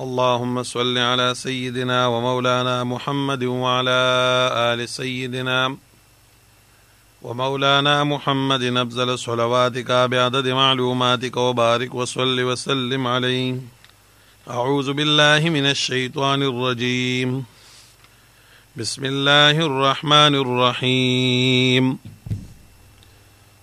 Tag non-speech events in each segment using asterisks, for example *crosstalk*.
اللهم صل على سيدنا ومولانا محمد وعلى آل سيدنا ومولانا محمد أبزل صلواتك بعدد معلوماتك وبارك وصل وسلم عليه أعوذ بالله من الشيطان الرجيم بسم الله الرحمن الرحيم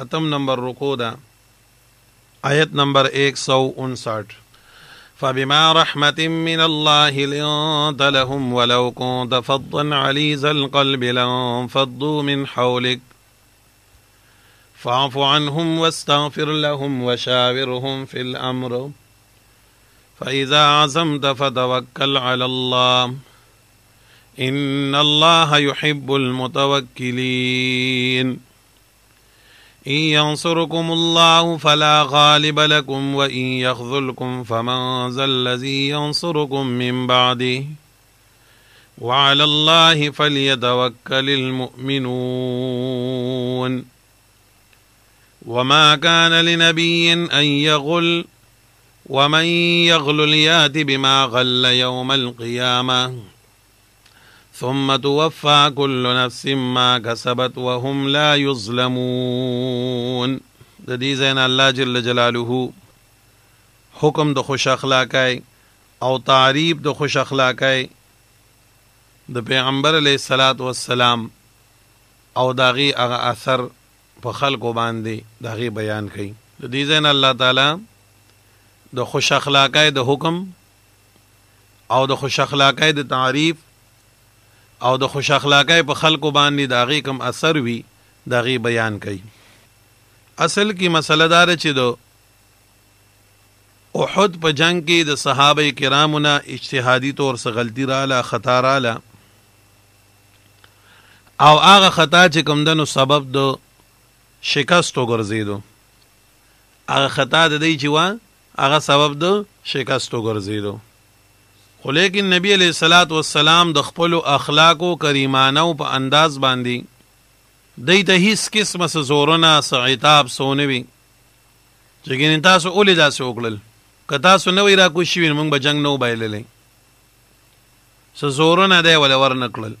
اتم نمبر رکو دا آیت نمبر ایک سو انسٹھ فبما رحمة من الله لنت لهم ولو كنت فظا عليز القلب لانفضوا من حولك فاعف عنهم واستغفر لهم وشاورهم في الأمر فإذا عزمت فتوكل على الله إن الله يحب المتوكلين إن ينصركم الله فلا غالب لكم وإن يخذلكم فمن ذا الذي ينصركم من بعده وعلى الله فليتوكل المؤمنون وما كان لنبي أن يغل ومن يغل ليات بما غل يوم القيامة ثم توفى كل نفس ما كسبت وهم لا يظلمون د دې ځین الله جل جلاله حکم د خوش اخلاقای او تعریب د خوش اخلاقای د پیغمبر علی صلوات و سلام او داغي هغه اثر په خلکو باندې داغي بیان کړي د دې ځین الله تعالی د خوش اخلاقای د حکم او د خوش اخلاقای د تعریف او د خوش اخلاقۍ په خلکو باندې د هغې کم اثر وي د هغې بیان کوي اصل کې مسله دا چې د احد په جنگ کې د صحابه کرامو نه اجتهادي طور څه غلطي رااله خطا رااله او هغه خطا چې کوم دنو سبب د شکست وګرځیدو هغه خطا د دې چې وا هغه سبب د شکست وګرځیدو خو لیکن نبی علیہ الصلات والسلام د خپل اخلاق او کریمانه په انداز باندې د ته هیڅ قسمه سه زورونه سه عتاب سونوي چې ګین تاسو اولې داسې وکړل کتا سو نو را کو شي موږ به جنگ نو بایللې سه زورونه دی ول ور نکړل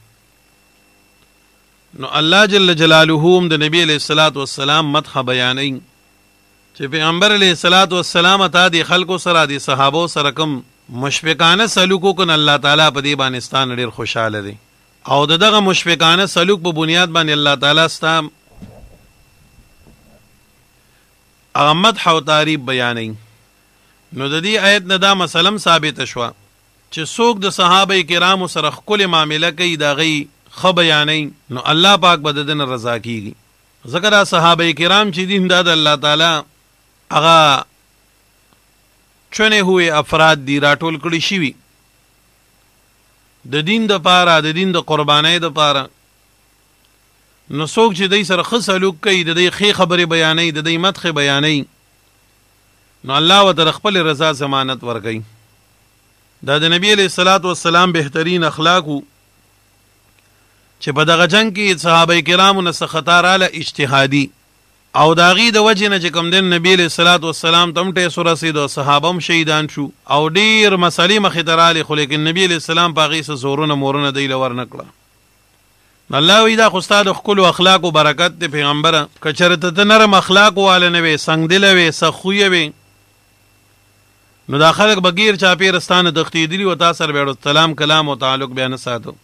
نو الله جل جلاله هم د نبی علیہ الصلات والسلام مدح بیانې چې پیغمبر علیہ الصلات والسلام ته د خلکو سره د صحابه سره کوم مشفقانه سلوک وکړ الله تعالی په دې باندې ستان ډیر خوشاله دي او دغه مشفقانه سلوک په بنیاد باندې الله تعالی ستا احمد او تعریب بیانې نو د دې آیت نه دا مسلم ثابت شوه چې څوک د صحابه کرامو سره خپل معاملې کوي دا غي خ بیانې نو الله پاک به د رضا کیږي ځکه دا صحابه کرام چې دین د الله تعالی هغه چونه هوی افراد دی راټول کړی شي د دین د پاره د دین د قربانۍ د پاره نو څوک چې دای سره خصلوک کوي د دې خې خبرې بیانې د دې مدخه بیانې نو الله وتعالى خپل رضا ضمانت ورکړي دا د نبی علیہ الصلات والسلام بهترین اخلاق چې په دغه جنگ کې صحابه کرامو نه خطر اله اجتهادي او داغي د وجه نه چې کوم دین نبی له صلوات والسلام تم ټه سور رسید او صحابه هم شهیدان شو او ډیر مسلې مخې تراله خو لیکن نبی له سلام پاغي سه زورونه مورونه دی لور نکړه الله وی دا خو ستاسو خپل اخلاق او برکت ته پیغمبره کچرته ته نرم اخلاق واله نه وي څنګه دل وي سخوې وي نو دا خلک بغیر چاپیرستانه تختیدلی او تاسو سره سلام کلام او تعلق بیان ساتو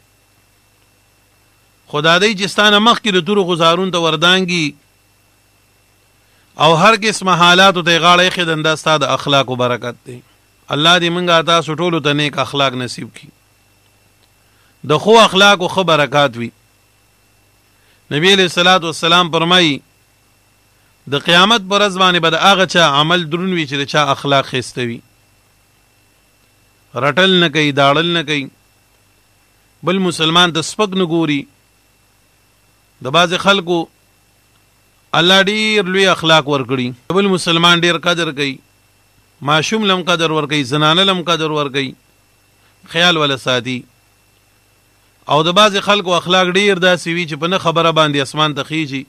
خدای دې چې ستانه مخ کې د تور غزارون ته وردانګي او هر قسم حالات ته غاړه خې د انداستا د اخلاق او برکت دی الله دې منګه تاسو ټولو ته نیک اخلاق نصیب کړي د خو اخلاق او خو برکات وي نبی علیہ الصلات والسلام فرمایي د قیامت پر ورځ باندې به د هغه چا عمل درون وی چې د چا اخلاق خسته وي رټل نه کوي داړل نه کوي بل مسلمان د سپک نه ګوري د باز خلکو الله ډیر لوی اخلاق ورکړي بل مسلمان ډیر قدر کوي ماشوم لم قدر ورکي زنانه لم قدر ورکي خیال ولا ساتي او د باز خلکو اخلاق ډیر داسې وی چې په نه خبره باندې اسمان ته خيږي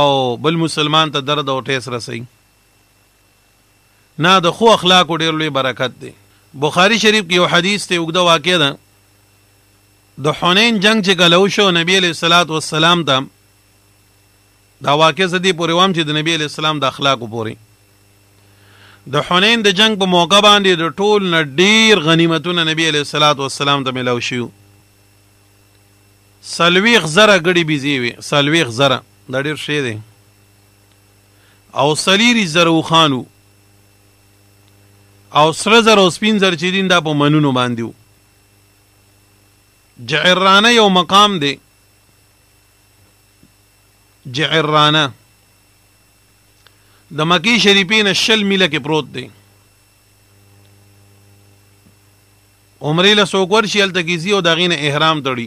او بل مسلمان ته درد او ټیس رسي نه د خو اخلاق ډیر لوی برکت دی بخاری شریف کې یو حدیث ته وګدا واقع ده د حنین جنگ چې غلو شو نبی له صلوات والسلام ته دا واقع زدي پورې وام چې د نبی اسلام د اخلاقو پورې د حنین د جنگ په موقع باندې د ټول نه ډیر غنیمتونه نبی علیه الصلاۃ والسلام ته ملو شو سلويخ زره غړي بيزي وي سلويخ زره دا ډیر شی دی او سلیری زرو خانو او سره زر او سپین زر چې دین دا په منونو باندې وو جعرانه یو مقام دی جعرانه د مکی شریفین شل میله کې پروت دی عمرې له څوک ورشي هلته کې ځي او د هغې نه احرام تړي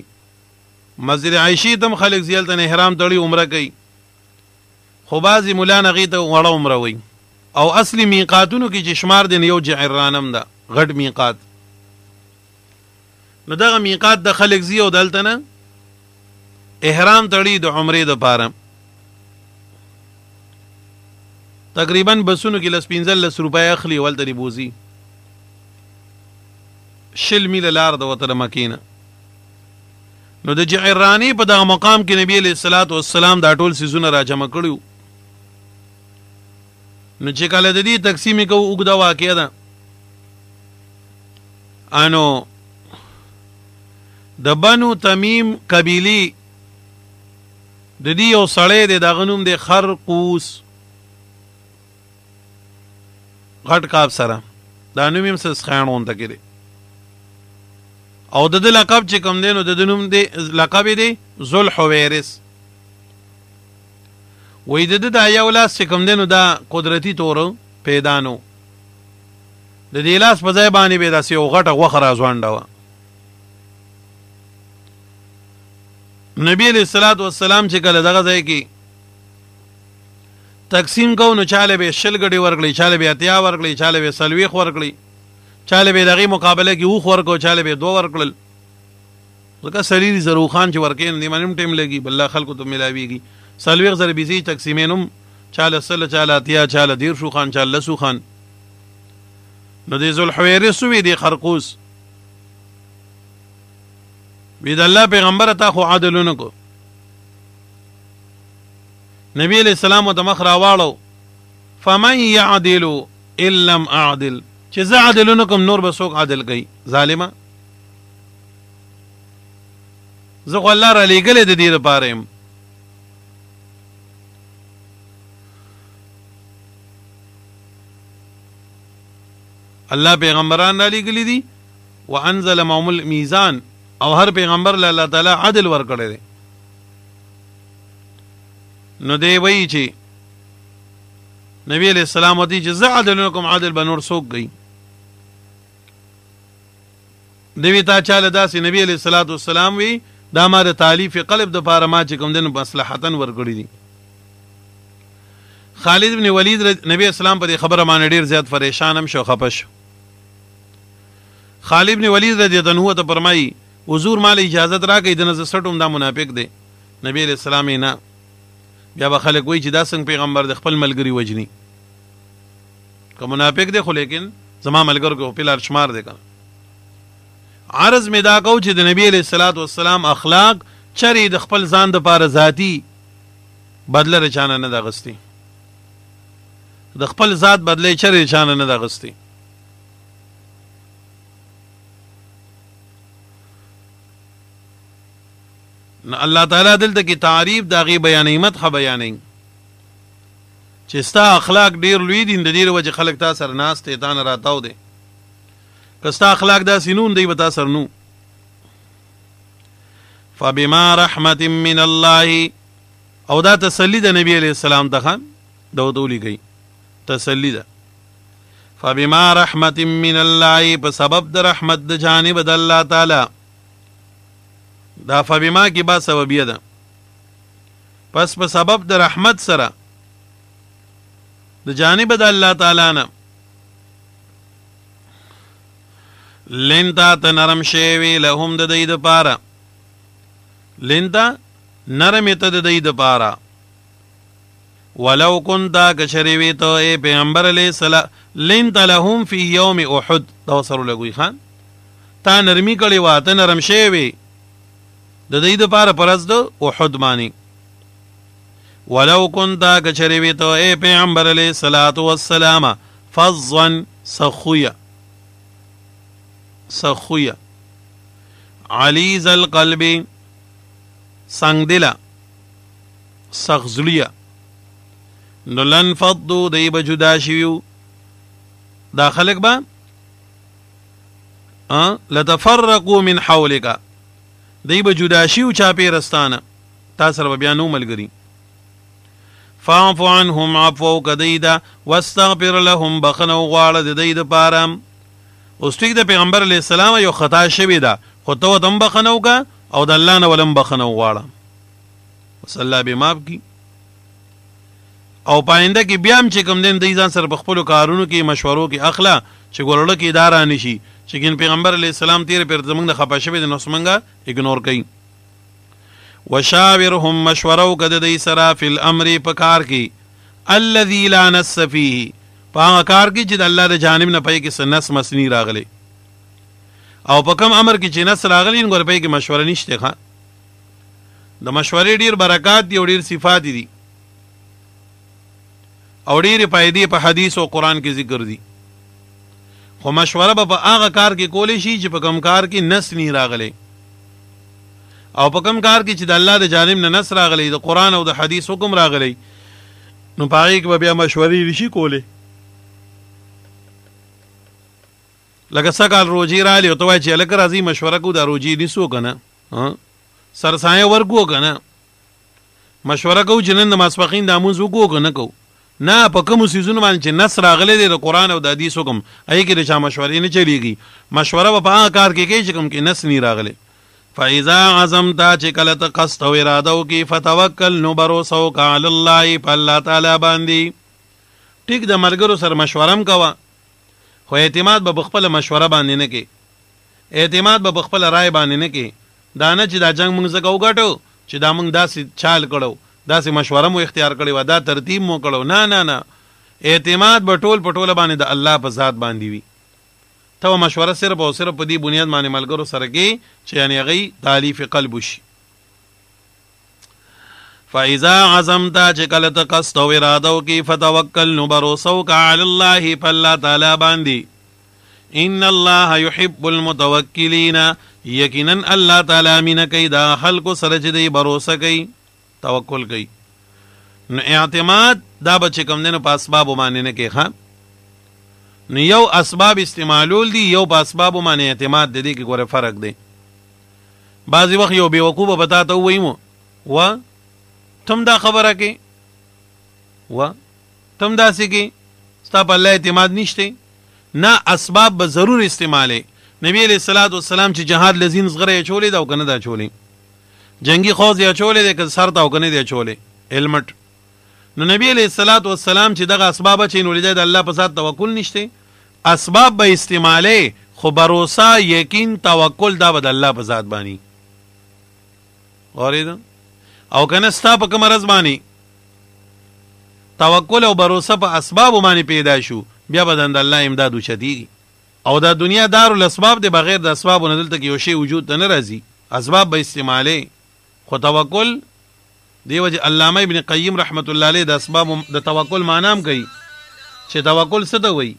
مسجد عایشې ته هم خلک ځي هلته نه احرام تړي عمره کوي خو بعضې ملان هغې ته وړه عمره وایي او اصلي میقاتونو کې چې شمار دی یو جعرانم ده غټ میقات نو دغه میقات د خلک زی او دلته نه احرام تړي د عمرې د پاره تقریبا بسونو کې لس پنځل لس روپۍ اخلي ولته دی بوزي شل میل لار د وته مکینه نو د جعرانی په دغه مقام کې نبی علیہ الصلات والسلام دا ټول سيزونه را جمع کړیو نو چې کله د دې تقسیم کو وګدا واقع ده انو د بنو تمیم قبيله د دې یو سړی د دغه نوم د خرقوس غټ کاپ سره دا نوم یې سس خیانون ته کړي او د دې لقب چې کوم دی نو د دې نوم دی لقب دی ذل حویرس وې د دې د یو لاس چې کوم دی نو دا قدرتی تور پیدا نو د دې لاس په ځای باندې به داسې یو غټه وخه راځوانډه و نبی علیہ الصلوۃ والسلام چې کله دغه ځای کې تقسیم کو نو چاله به شل غړي ورغلي چاله به اتیا ورغلي چاله به سلويخ ورغلي چاله به دغه مقابله کې وخ ورکو چاله به دوه ورغل ځکه سلیری زرو خان چې ورکې نه منم ټیم لګي بل خلکو ته ملاويږي سلويخ زر بيزي تقسیمینم چاله سل چاله اتیا چاله دیر شو خان چاله سو خان نو دې زل حويري سوې دي خرقوس بيد الله پیغمبر ته خو عادلونه کو نبی علیہ السلام د مخ راواړو فمن يعدل ان لم اعدل چې زه عدل نکم نور به څوک عدل کوي ظالمه زه خو الله را لېږلی د دې لپاره یم الله پیغمبران را لېږلي دي وانزل موم المیزان او هر پیغمبر له الله تعالی عدل ورکړی دی نو دی وایي چې نبی علیہ السلام دی چې زه عدلونکم عدل به نور څوک گئی دوی تا چاله داسې نبی علیہ الصلوۃ والسلام وی دا ما د تالیف قلب د پاره ما چې کوم دین مصلحتن ورګړی دي خالد بن ولید نبی اسلام په خبره باندې ډیر زیات پریشان هم شو خپش خالد بن ولید رضی الله عنه ته فرمایي حضور مال اجازه راکې د نزه سټوم دا منافق دی نبی علیہ السلام نه بیا به خلک وایي چې دا څنګه پیغمبر د خپل ملګری وجني که منافق دی خو لیکن زما ملګر کو په لار شمار دی کنه عرض می دا کو چې د نبی علیہ الصلات والسلام اخلاق چری د خپل ځان د پاره ذاتی بدله رچانه نه دا غستی د خپل ذات بدله چری رچانه نه دا غستی الله تعالی دلته کې تعریف دا غي بیانې مت خ بیانې چې ستا اخلاق ډیر لوی دین د ډیر وجه خلک تا سره ناس ته تان راتاو دي کستا اخلاق دا سینون دی وتا سر نو فبما رحمت من الله او دا تسلی د نبی علی السلام ته دو دولی گئی تسلی ده فبما رحمت من الله په سبب د رحمت د جانب د الله تعالی دا فبما کې با سببیه ده پس په سبب د رحمت سره د جانب د الله تعالی نه لنتا ته نرم شوي لهم د دې د پاره لنتا نرم ته د دې د پاره ولو كنت كشريوي ته اي پیغمبر عليه السلام لنت لهم في يوم احد توصلوا لګوي خان تا نرمي کړي واته نرم شوي د دې لپاره پرز د احد معنی ولو كنت كشربي تو اي پیغمبر علیہ الصلات والسلام فظا سخويا سخويا علیز القلب سنگ دلا سخزلیا نو لن فضو دی به جدا شویو دا خلق با لتفرقو من حولکا دی به جدا شي او چاپی رستانه تا سره بیا نو ملګری فاعف عنهم عفو کدیدا واستغفر لهم بخنو غواړه د دې د پاره اوستیک د پیغمبر علی السلام یو خطا شوی دا خو ته دم بخنو کا او د الله نه ولم بخنو غواړه وصلی الله بماب کی او پاینده کې بیا هم چې کوم دین د ځان سره خپل کارونو کې مشورو کې اخلا چې ګورړه کې اداره نشي چې ګین پیغمبر علی السلام تیر پر زمنګ د خپه شوی د نسمنګ اګنور کړي وشاورهم مشوره وکړه د سرا فل امر په کار کې الذي لا نس فيه په هغه کار کې چې د الله د جانب نه پي کې سنس مسنی راغلي او په کم امر کې چې نس راغلي نو پي کې مشوره نشته ښا د مشورې ډیر برکات دی او ډیر صفات دي او ډیر فائدې په حدیث او قران کې ذکر دي خو مشوره به په هغه کار کې کولې شي چې په کم کار کې نس نه راغلي او په کم کار کې چې د الله د جانب نه نس راغلي د قران او د حدیث حکم راغلي نو پاره کې به بیا مشورې لشي کولې لکه سکال روجي را لې او ته وای چې لکه راځي مشوره کو د روجي نسو کنه سرسایه ورکو کنه مشوره کو جنن د ماسپخین د امون زو کو کنه کو نه په کوم سيزونو باندې چې نص راغلي دی د قران او د حدیث حکم اي کې د چا مشورې نه چلیږي مشوره په هغه کار کې کوي چې کوم کې نص نه راغلي فاذا عزمت چې کله ته قصد او اراده وکي فتوکل نو بروسو کعل الله فالله تعالی باندې ټیک د مرګرو سره مشورم کوه خو اعتماد به بخپل مشوره باندې نه کې اعتماد به بخپل رائے باندې نه کې دا نه چې دا جنگ موږ زګو غټو چې دا موږ داسې چال کړو داسې مشوره مو اختیار کړی و دا ترتیب مو کړو نه نه نه اعتماد به ټول په ټوله باندې د الله په ذات باندې وي ته مشوره صرف او صرف په دې بنیاد باندې ملګرو سره کې چې یعنی هغوی تعلیف قلب وشي فاذا عزمت چې کله ته قصد او اراده وکې فتوکل نو بروسه وکړه علی الله په الله تعالی باندې ان الله یحب المتوکلین یقینا الله تعالی مینه کوي دا خلکو سره چې دی بروسه کوي توکل کوي نو اعتماد دا بچ کم دینو په اسباب باندې نه کې ښا نو یو اسباب استعمالول دي یو په اسباب باندې اعتماد دي کې ګوره فرق دی بعضی وخت یو بے وقوفه پتا ته وایمو و تم دا خبره کې و تم دا سې کې ستا په الله اعتماد نشته نه اسباب به ضرور استعماله نبی علیہ الصلوۃ والسلام چې جهاد لذین صغره چولې دا کنه دا چولې جنگي خو دی چولې د سر تاو کنه دی چولې هلمټ نو نبی علیہ الصلات والسلام چې دغه اسباب چې نو لیدای د الله په سات توکل نشته اسباب به استعماله خو باروسا یقین توکل دا بد الله په ذات باندې اورید او کنه ستا په کوم رز باندې توکل او باروسا په اسباب باندې پیدا شو بیا بدند الله امداد وشدي او دا دنیا دار الاسباب د بغیر د اسباب نه دلته کې یو شی وجود نه راځي اسباب به استعماله خو توکل دیو چې علامه ابن قیم رحمت الله علیه د اسباب د توکل معنام کوي چې توکل څه ته وایي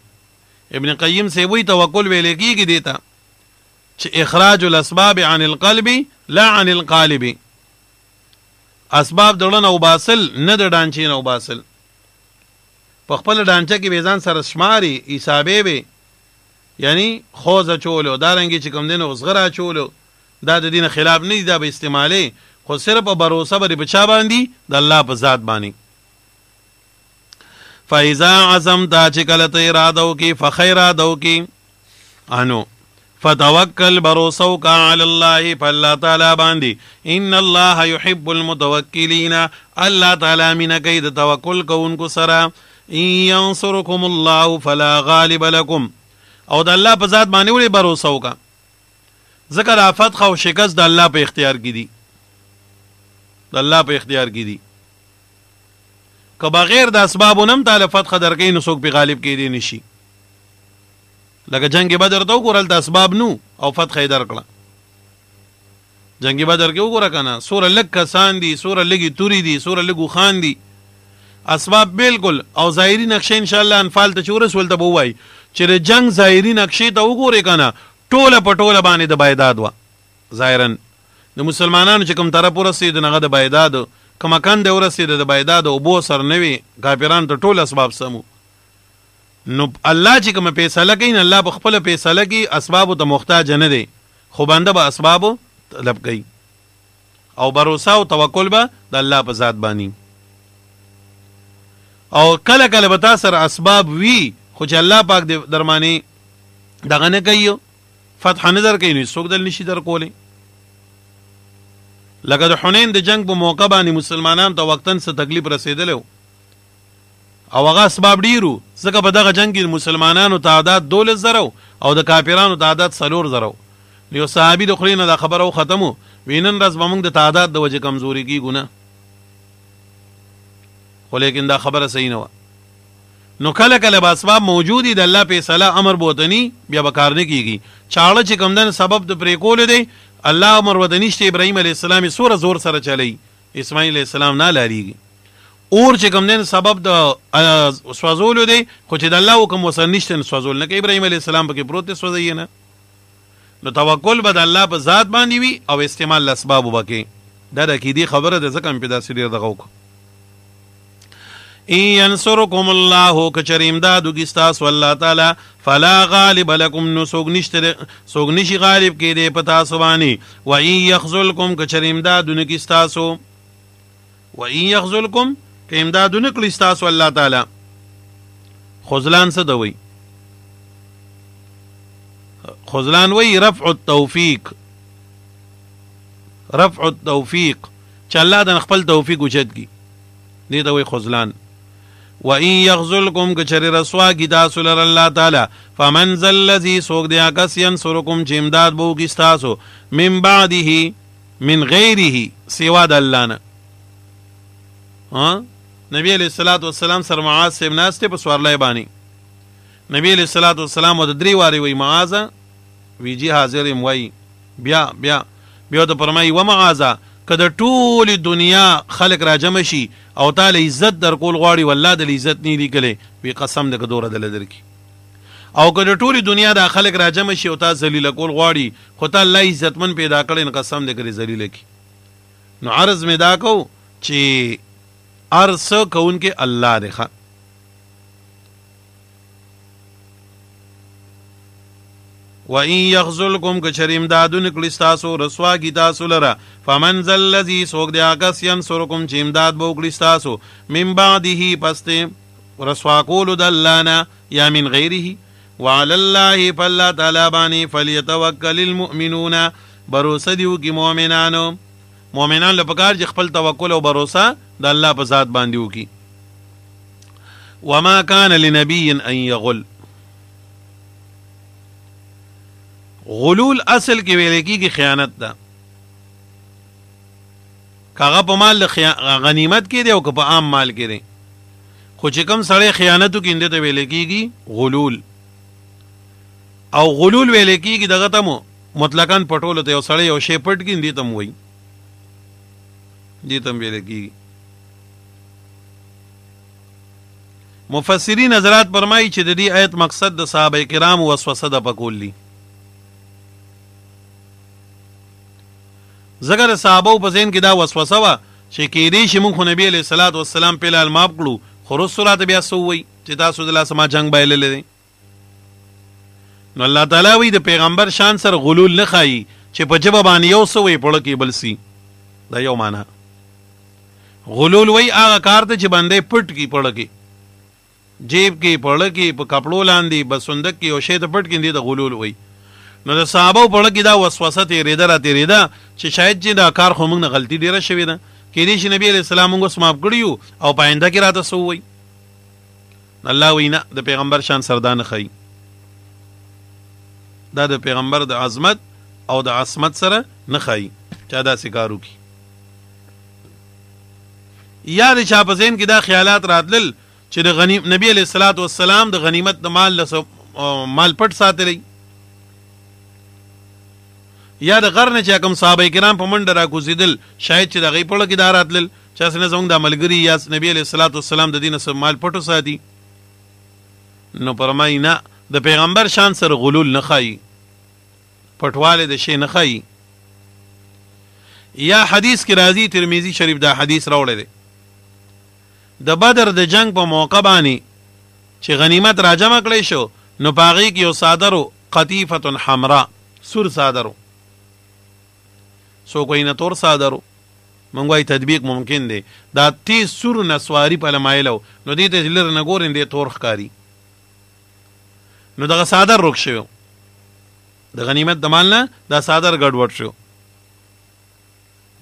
ابن قیم سه وایي توکل ویل کېږي دیتا چې اخراج الاسباب عن القلب لا عن القالب اسباب دړنه او باسل نه د ډانچې نه او باسل په خپل ډانچه کې بیزان سره شماري حسابې به یعنی خوځ چولو دارنګي چې کوم دین اوس غره چولو دا د دین خلاف نه دی دا به استعماله خو صرف او باور صبر په چا باندې د الله په ذات باندې فایزا عزم دا چې کله ته اراده وکي فخیر اراده وکي انو فتوکل بروسو کا علی الله فالله تعالی باندې ان الله يحب المتوکلین الله تعالی مین کید توکل کوونکو سره ان ينصركم الله فلا غالب لكم او د الله په ذات باندې ولې بروسو کا ذکر آفت خو شکست د الله په اختیار کې دي د الله په اختیار کې دي که بغیر د اسبابونم تعالی فتح درکې نو څوک به غالب کې دي نشي لکه جنگ بدر ته وګورل د اسباب نو او فتح یې درکړه جنگ بدر کې وګوره کنه سور لک کسان دي سور لګي توري دي سور لګو خان دي اسباب بالکل او ظاهری نقشه ان شاء الله انفال ته چورس ولته بوای چې جنگ ظاهری نقشه ته وګورې کنه ټوله په ټوله باندې د بایداد وا ظاهرن د مسلمانانو چې کوم طرف ورسید نغه د بایداد کوم کان د ورسید د بایداد او بو سر نوي کافرانو ته ټول اسباب سمو نو الله چې کوم فیصله کوي نه الله په خپل فیصله کې اسباب ته محتاج نه دی خو باندې به اسباب طلب کوي او باروسا او توکل به د الله په ذات باندې او کله کله به تاسو اسباب وی خو چې الله پاک درمانه دغه نه کوي فتح نه در کوي نو څوک دل نشي در کولی لکه د حنین د جنگ په موقع باندې مسلمانان ته وقتن څه تکلیف رسیدلی او هغه اسباب ډیرو ځکه په دغه جنگ کې مسلمانانو تعداد دولس زره او د کافرانو تعداد څلور زره یو صحابي د خلینو دا خبره ختمو وینن راز بمونږ د تعداد د وجه کمزوري کی ګونه خو لیکن دا خبره صحیح نه نو کله کله با اسباب موجودی د الله په صلاح امر بوتنی بیا به کار نه کیږي چاړه چې کمدن سبب د پریکول دی الله امر ودنيشته ابراهيم عليه السلام سوره زور سره چلی اسماعیل عليه السلام نه لاريږي اور چې کوم دین سبب د سوازولو دی خو چې د الله حکم وسر نشته سوازول نه کوي ابراهيم عليه السلام پکې پروت سوځي نه نو توکل به د الله په ذات باندې وي او استعمال اسباب وبکې دا د کیدی خبره د زکم په داسې ډیر دغه وکړه ان ينصركم الله کچریم دادو کی تاسو الله تعالی فلا غالب لكم نو سوګنشت سوګنشي غالب کې دی پتا سوانی و ان يخذلكم کچریم دادو کی تاسو و ان يخذلكم کیم دادو کی تاسو الله تعالی خذلان څه دوي خذلان وی رفع التوفیق رفع التوفیق چې الله د خپل توفیق وجد کی دې ته وی خذلان و ان یغزلکم کچری رسوا کی تاسو لر الله تعالی فمن ذا الذی سوق دیا کس ینصرکم چې امداد بو کی تاسو من بعده من غیره سوا د الله نه ها نبی علیہ الصلوۃ والسلام سره معاذ سیم ناسته په سوارلای باندې نبی علیہ الصلوۃ والسلام د درې واری وی معاذ ویجی حاضر وی بیا بیا بیا د پرمای و معاذ که د ټول دنیا خلک را جمع شي او تعالی عزت در کول غواړي والله د عزت نه لګلې وی قسم د دوره دل درکې او که د ټول دنیا د خلک را جمع شي او تا ذلیل کول غواړي خو ته الله عزتمن پیدا کړي قسم دې کړي ذلیل کی نو عرض می دا کو چې ارس کون کې الله دی و ان یغزلکم کچریم دادون کلی تاسو رسوا کی تاسو لرا فمن ذل الذی سوګ دیا کس ینصرکم چیم داد بو کلی تاسو من بعده پسته رسوا کول دلانا یا من غیره وعلى الله فلا تعالی بانی فلیتوکل المؤمنون بروسه دیو کی مؤمنانو مؤمنان لپاره چې خپل توکل او بروسه د الله په ذات باندې وکي وما كان لنبي ان يغل غلول اصل کې ویل کېږي خیانت ده کاغه په مال غنیمت کې دی او په عام مال کې دی خو چې کوم سړی خیانت وکیند ته ویل کېږي غلول او غلول ویل کېږي دغه ته مطلقاً پټول ته یو سړی یو شی پټ کې دی تم وای دی تم ویل کېږي مفسرین حضرات فرمایي چې د دې آیت مقصد د صحابه کرام وسوسه د پکول دي زګر صحابه په ذهن کې دا وسوسه وا چې کې دې چې مونږ خو نبی له صلوات و سلام په لال ماب کړو خو رسولات بیا سووي چې تاسو د الله سما جنگ بایللې دي نو الله تعالی وی د پیغمبر شان سر غلول نه خایي چې په جبه باندې یو سوې پړ کې بل سي دا یو معنا غلول وی هغه کار ته چې باندې پټ کې پړ کې جیب کې پړ کې په کپړو لاندې بسوندک کې او شه ته پټ کې دی د غلول وی نو د صحابه په لګي دا وسوسه تیریده را تیریده چې شاید چې دا کار خو موږ نه غلطي ډیره شوې ده کېدې چې نبی علی السلام موږ سماب کړیو او پاینده کې راته سو وي الله وینا د پیغمبر شان سردان خي دا د پیغمبر د عظمت او د عصمت سره نه خي چا دا سکارو کی یا د چا په ذهن کې دا خیالات راتلل چې د غنی نبی علی السلام د غنیمت د مال لس مال پټ ساتلی یا د غر نه چې کوم صحابه کرام په منډه را کوزیدل شاید چې د غي په کې داراتل چې اسنه زموږ د عملګری یا نبی علیہ الصلوۃ والسلام د دین سره مال پټو ساتي نو پرمای نه د پیغمبر شان سره غلول نه خای پټواله د شی نه خای یا حدیث کې راځي ترمذی شریف دا حدیث راوړی دی د بدر د جنگ په موقع باندې چې غنیمت راجمع کړی شو نو پاغي کې یو صادرو قطیفه حمراء سور صادرو سو کوئی نه تور صادرو مونږ وايي تطبیق ممکن دی دا تیز سور نسواری په لمایلو نو دې ته لر نه ګورین دې تور ښکاری نو دغه صادر روک شو د غنیمت د مال نه دا صادر ګډوډ شو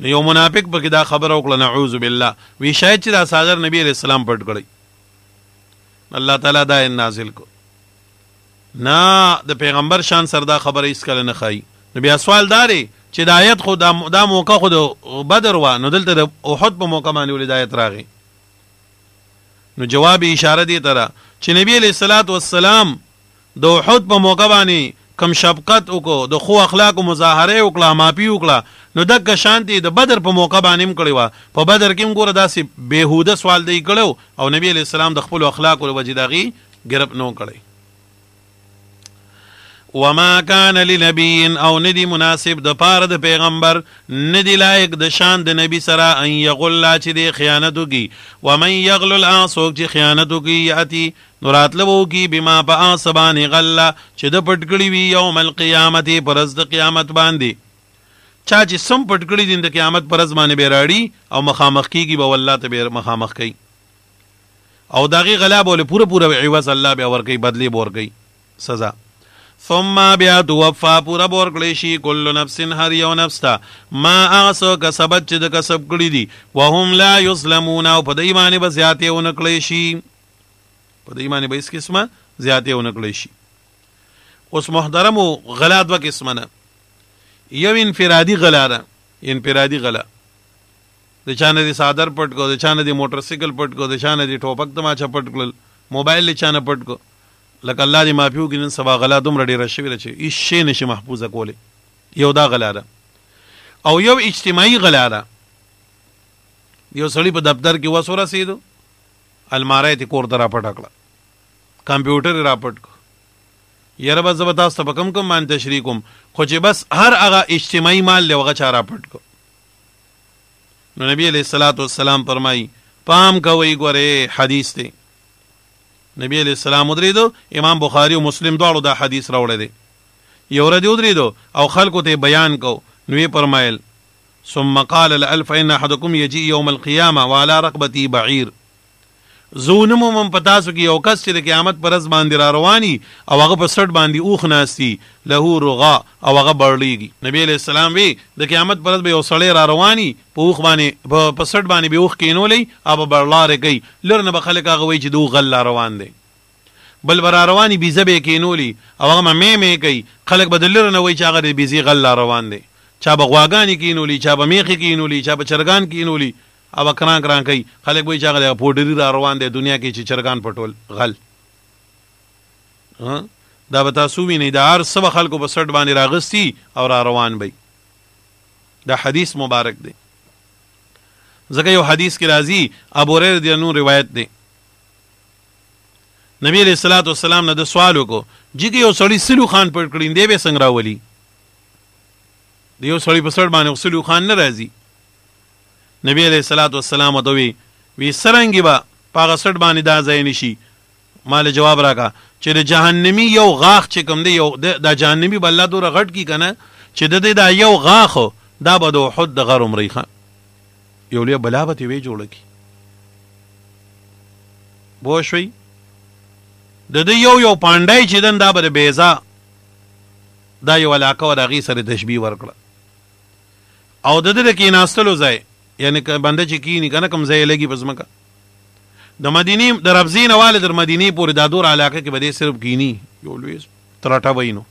نو یو منافق پکې دا خبر وکړه نعوذ بالله وی شاید چې دا صادر نبی رسول الله پټ کړی الله تعالی دا نازل کو نه د پیغمبر شان سردا خبره هیڅ کله نه خایي نو بیا سوال داري چې د آیت خو دا موقع خو د بدر و نو دلته د احد په موقع باندې ولې د آیت راغی نو جواب اشاره دی ترا چې نبی علیہ الصلات والسلام د احد په موقع باندې کم شفقت وکړو د خو اخلاق او مظاهره وکړه ماپی وکړه نو دغه شانتي د بدر په موقع باندې هم کړی و په بدر کې موږ داسې بیهوده سوال دی کړو او نبی علی السلام د خپل اخلاق او وجداغي ګرب نو کړی وما كان لنبي او ندي مناسب د پاره د پیغمبر ندي لایق د شان د نبی سره ان یغل چې د خیانت وکي ومن یغل العاصوک چې خیانت وکي یاتی نورات لبو کی بما په اسبان غلا چې د پټکړی وی یوم القیامت پرز د قیامت باندې چا چې سم پټکړی دین د قیامت پرز باندې بیراړي او مخامخ کیږي به والله ته مخامخ کوي او داغي غلا بوله پوره پوره عوض الله به ورګي بدلی بورګي سزا ثم بیا توفا پورا بور کړی شي کل نفس هر یو نفس تا ما اسو کسبت چې د کسب کړی دي وهم لا یظلمون او په دې باندې به زیاتې ونکړي شي په دې باندې به اس قسمه زیاتې ونکړي شي اوس محترم غلا دو قسمه نه یو انفرادي غلا ده انفرادي غلا د چانه دي صادر پټ کو د چانه دي موټر سایکل پټ کو د چانه دي ټوپک تماچا پټ کړل موبایل چانه پټ کو لکه الله دې معافي وکړي نن سبا غلا دومره ډېره شوې ده چې هېڅ شی نشي محفوظه کولی یو دا غلا ده او یو اجتماعي غلا ده یو سړی په دفتر کې وس ورسېدو الماری یې کور ته راپټ کړه کمپیوټر یې راپټ کړه یاره به زه به تاسو ته په کم کم باندې تشریح کوم خو چې بس هر هغه اجتماعي مال دی هغه چا راپټ کړه نو نبی علیہ الصلوۃ والسلام فرمایي پام کوي ګوره حدیث دی نبی علیہ السلام ودریدو امام بخاری او مسلم دواړو دا حدیث راوړی دی یو ورځ ودریدو او خلکو ته بیان کو نوې فرمایل ثم قال الالف ان احدكم يجيء يوم القيامه وعلى رقبتي بعير زونم هم په تاسو کې یو کس چې د قیامت پر ورځ باندې را رواني او هغه په سټ باندې اوخ ناسي له رغا او هغه برلیږي نبی علی السلام وی د قیامت پر ورځ به یو سړی را رواني په اوخ باندې په سټ باندې به اوخ کینولې او به برلاره کوي لرنه به خلک هغه وی چې دوه غل روان دي بل بر رواني بيزبې کینولي او هغه مې مې کوي خلک بدلره نه وي چې هغه بيزي غل روان دي چا بغواګانی کینولی چا بمیخی کینولی چا بچرګان کینولی او کران کران کوي خلک وایي چې هغه پوډری را روان دی دنیا کې چې چرګان پټول غل دا به تاسو وینئ دا هر څه خلکو په سټ باندې راغستی او را روان بی دا حدیث مبارک دی ځکه یو حدیث کې راځي ابو هريره دی نو روایت دی نبی علیہ الصلوۃ والسلام نه د سوال وکړو چې یو سړی سلو خان پټ کړین دی به څنګه راولي د یو سړی په سړ باندې سلو خان نه راځي نبی علیہ الصلات والسلام دوی وی سرنګي با پاغه سټ باندې دا ځای نشي مال جواب راکا چې جهنمی یو غاخ چې کوم دی یو د جهنمی بل دور غټ کی کنه چې د دې دا یو غاخ دا به د حد د غر عمرې یو لوی بلابت وی جوړ کی بو شوي د دې یو یو پانډای چې دن دا به بیزا دا یو علاقه او د غي سره تشبیه ورکړه او د دې کې ناستلو ځای یعنی بنده چې کینی کنه کم ځای لګي پس مکه د مدینه د ربزین والد در مدینه پورې د دور علاقه کې بده صرف کینی یو لوی تراټه وینو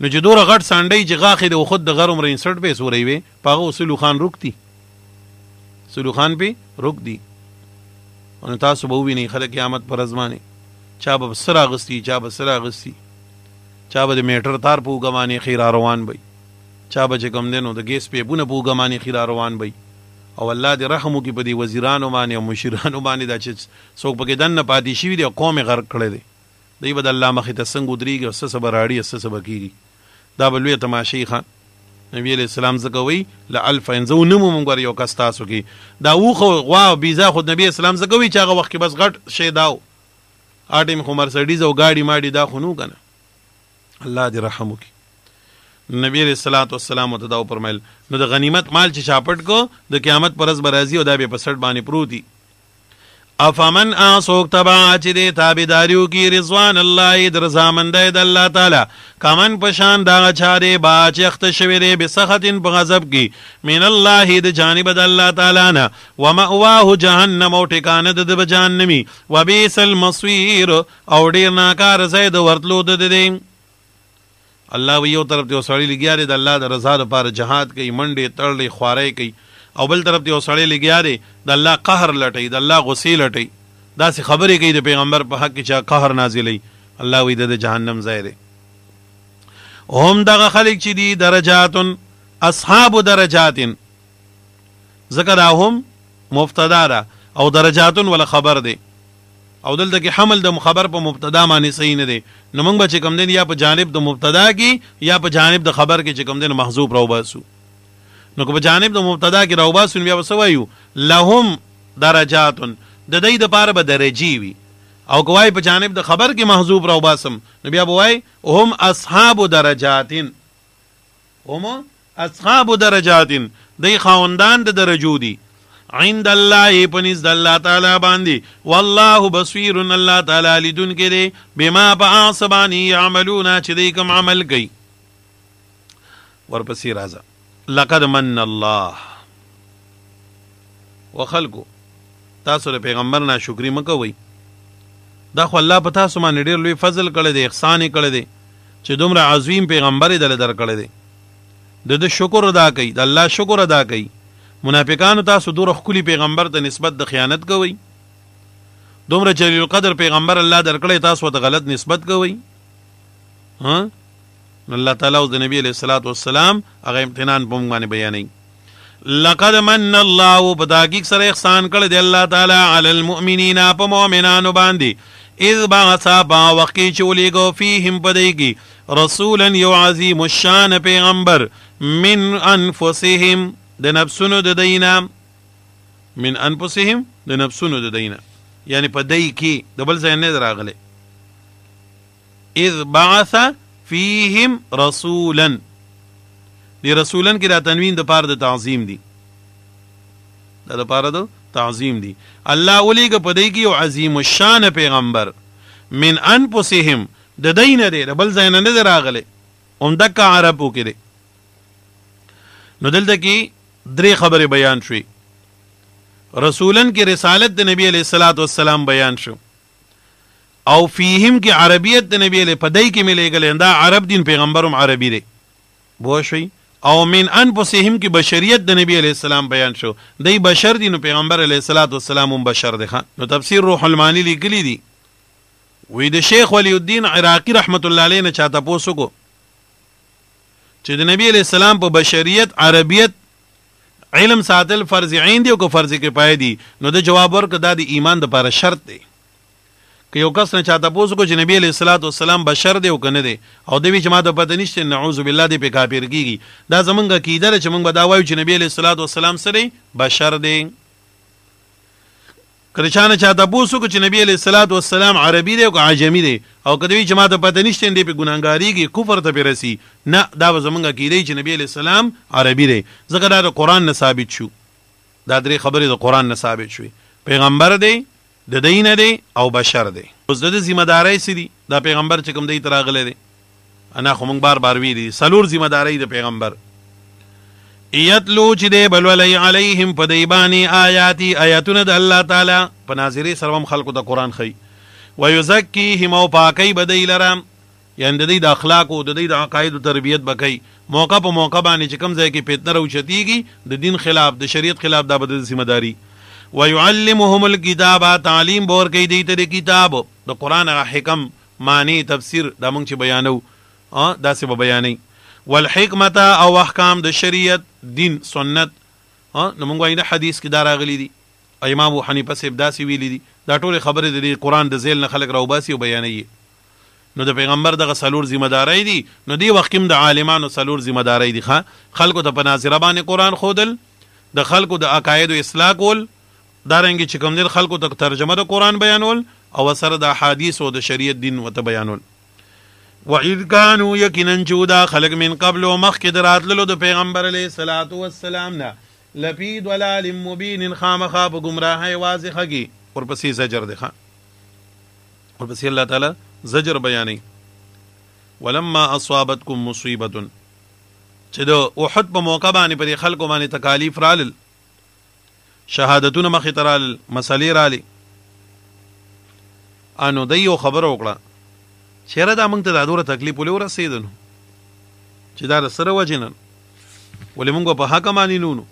نو چې دوره غټ سانډي چې غاخې د خود د غرم رینسټ به سوري وي پاغه اصول خان روکتی سلو خان په روک دی ان تاسو به ویني خلک قیامت پر ازمانه چا به سره غستی چا به سره غستی چا به د میټر تار په غوانه خیر روان وي چا به چې کم دی نو د ګیس پیپونه په اوږه باندې خي را روان بی او الله دې رحم وکړي په دې وزیرانو باندې او مشرانو باندې دا چې څوک پکې دننه پاتې شوي دي او قوم یې غرق کړی دی دی به د الله مخې ته څنګه ودرېږي او څه څه به راړي او څه څه به کېږي دا به لویه تماشې ښه نبی علیہ السلام ځکه وی لالف انزو نمو مونږ ور یو کس تاسو کې دا وخه غوا بیزا خود نبی اسلام ځکه وی چې هغه وخت کې بس غټ شی داو اټیم خو مرسډیز او گاډي ماډي دا خونو کنه الله دې رحم وکړي نبی رسول الله والسلام ته دا فرمایل نو د غنیمت مال چې چاپټ کو د قیامت پرز برازي او دا به پسټ باندې پروتي افمن اسوک تبع چې د تابعداریو کې رضوان الله در زامند د الله تعالی کمن پشان دا چاره با چې اخت شوی دی بسختن په غضب کې من الله د جانب د الله تعالی نه و مأواه جهنم او ټکانه د جهنمی و بیسل مصیر او ډیر ناکار زید ورتلو د دې الله وی یو طرف ته وسړی لګیا دی د الله د رضا لپاره جهاد کوي منډه تړلې خوارې کوي او بل طرف ته وسړی لګیا دی د الله قهر لټي د الله غصې لټي دا سه خبرې کوي د پیغمبر په حق کې چې قهر نازلې الله وی د جهنم ځای هم دغه خلک چې دي درجاتن اصحاب درجاتن ذکر هم مفتدا او درجاتن ولا خبر دی او دلته کې حمل د خبر په مبتدا باندې صحیح نه دی نو موږ به چې کم دین یا په جانب د مبتدا کې یا په جانب د خبر کې چې کم دین محذوب راو باسو نو که په جانب د مبتدا کې راو باسو بیا وسوایو لهم درجات د دې د پاره به درجی وي او کوای په جانب د خبر کې محذوب راو باسم نو بیا بوای هم اصحاب درجاتین هم اصحاب درجاتین د خاوندان د درجو دي عند الله پنځ د الله تعالی باندې والله بصیر الله تعالی لیدون کړي بما بعصبانی عملون چې دې کوم عمل کوي ورپسې راځه لقد من الله وخلقو تاسو له پیغمبر نه شکرې مکوئ دا خو الله په تاسو باندې ډېر لوی فضل کړی دی احسان کړی دی چې دومره عظیم پیغمبر دل در کړی دی د شکر ادا کوي د الله شکر ادا کوي منافقانو تاسو دور خولي پیغمبر ته نسبت د خیانت کوي دومره جلیل القدر پیغمبر الله درکړی تاسو ته غلط نسبت کوي ها الله تعالی او د نبی علیہ الصلوۃ والسلام هغه امتحان په موږ باندې بیانې لقد من الله بداګی سره احسان کړ دی الله تعالی علی المؤمنین په مؤمنانو باندې اذ باغسا با وقی چولیگو فیهم پدیگی رسولا یو عظیم الشان پیغمبر من انفسهم د نفسونو د دینا من انفسهم د نفسونو د دینا یعنی په دای کې د بل ځای نه راغله اذ بعث فيهم رسولا دی رسولا کې دا تنوین د پاره د تعظیم دی دا د پاره د تعظیم دی الله ولي په دای کې یو عظیم الشان پیغمبر من انفسهم د دین دی د بل ځای نه راغله اوم دک عربو کې دی نو دلته کې درې خبرې بیان شوې رسولن کې رسالت د نبی علیه الصلاۃ والسلام بیان شو او فیهم کې عربیت د نبی علیه پدای کې ملګل دا عرب دین پیغمبرم عربي دی بو شوي او من انفسهم کې بشریت د نبی علیه السلام بیان شو دی بشر دین پیغمبر علیه الصلاۃ والسلام هم بشر دی نو تفسیر روح المانی لیکلی دی وی د شیخ ولی الدین عراقی رحمت الله علیه نه چاته پوسو کو چې د نبی علی السلام په بشریت عربیت علم ساتل فرض عین دی او که فرض کفایه دی نو د جواب ورک دا د ایمان د لپاره شرط دی که یو کس نه چاته پوسو کو چې نبی علیہ الصلوۃ والسلام بشر دی او کنه دی او دوی چې ما د پته نشته نعوذ بالله دی په کافر کیږي دا زمونږ کیدره چې مونږ به دا وایو چې نبی علیہ الصلوۃ والسلام سره بشر دی کله چانه چا د بوسو چې نبی علیہ الصلوۃ والسلام عربي دی او عجمی دی او کدوی چې ما ته پته نشته دی په ګناګاریږي کفر ته پیرسي نه دا زمونږه کیدی چې نبی علیہ السلام عربي دی ځکه دا د قران نه ثابت شو دا درې خبرې د قران نه ثابت شوې پیغمبر دی د دین دی او بشر دی اوس د ذمہ داري سي دی دا پیغمبر چې کوم دی تراغله دی انا خو مونږ بار بار وی دي سلور ذمہ داري د پیغمبر یتلو چې دی بلولای علیهم په دیبانی آیاتی آیاتونه د الله تعالی په ناظری سروم خلقو د قران خي ويزکیهم او پاکی بدی لرم یعنی د دې د اخلاق او د دې د عقاید او تربیت بکای موقع په موقع باندې چې کم ځای کې پیتنه روچتیږي د دین خلاف د شریعت خلاف د بد ذمہ داری ويعلمهم الكتاب تعلیم بور کوي د دې کتاب د قران حکم معنی تفسیر دا مونږ چې بیانو ا داسې به بیانې والحکمت او احکام د شریعت دین سنت ها نو موږ وایي د حدیث کې دا راغلي دي امام ابو حنیفه صاحب داسې ویلي دي دا ټول خبره د قران د زیل نه خلق راوباسي او بیانوي نو د پیغمبر دغه سلور ذمہداري دي نو دی وخت کې د عالمانو سلور ذمہداري دي ښا خلکو ته پناځره باندې قران خودل د خلکو د عقاید او اصلاح کول دارنګ چې کوم دل خلکو ته ترجمه د قران بیانول او سره د احادیث او د شریعت دین وته بیانول وعید کانو یقینا جودا خلق من قبل او مخکې دراتللو د پیغمبر علیه الصلاۃ والسلام نه لفی ضلال مبین خامخا په گمراهه واضحه کی ورپسې زجر ده ورپسې الله تعالی زجر بیانې ولما اصابتکم مصیبه چې د احد په موقع باندې پر خلکو باندې تکالیف رالل شهادتونه مخې ترال مسلې رالي انو دیو خبر وکړه چیرې دا موږ ته دا دوره تکلیف ولې ورسېدل چې دا سره وجنن ولې موږ په حق مانی نونو